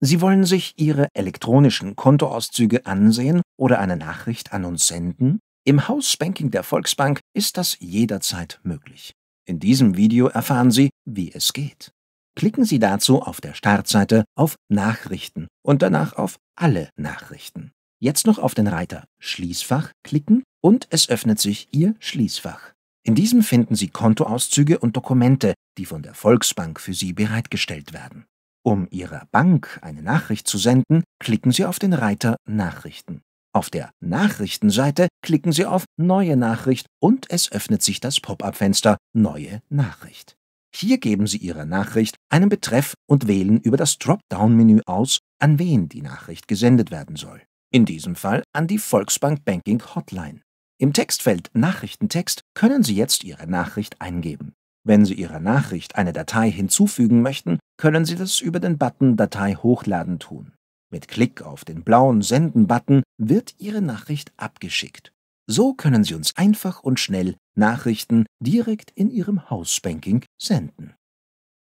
Sie wollen sich Ihre elektronischen Kontoauszüge ansehen oder eine Nachricht an uns senden? Im Hausbanking der Volksbank ist das jederzeit möglich. In diesem Video erfahren Sie, wie es geht. Klicken Sie dazu auf der Startseite auf Nachrichten und danach auf Alle Nachrichten. Jetzt noch auf den Reiter Schließfach klicken und es öffnet sich Ihr Schließfach. In diesem finden Sie Kontoauszüge und Dokumente, die von der Volksbank für Sie bereitgestellt werden. Um Ihrer Bank eine Nachricht zu senden, klicken Sie auf den Reiter Nachrichten. Auf der Nachrichtenseite klicken Sie auf Neue Nachricht und es öffnet sich das Pop-up-Fenster Neue Nachricht. Hier geben Sie Ihrer Nachricht einen Betreff und wählen über das Dropdown-Menü aus, an wen die Nachricht gesendet werden soll. In diesem Fall an die Volksbank Banking Hotline. Im Textfeld Nachrichtentext können Sie jetzt Ihre Nachricht eingeben. Wenn Sie Ihrer Nachricht eine Datei hinzufügen möchten, können Sie das über den Button Datei hochladen tun. Mit Klick auf den blauen Senden-Button wird Ihre Nachricht abgeschickt. So können Sie uns einfach und schnell Nachrichten direkt in Ihrem Hausbanking senden.